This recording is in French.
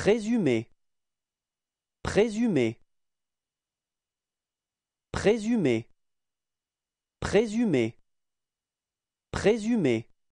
Présumé Présumé Présumé Présumé Présumé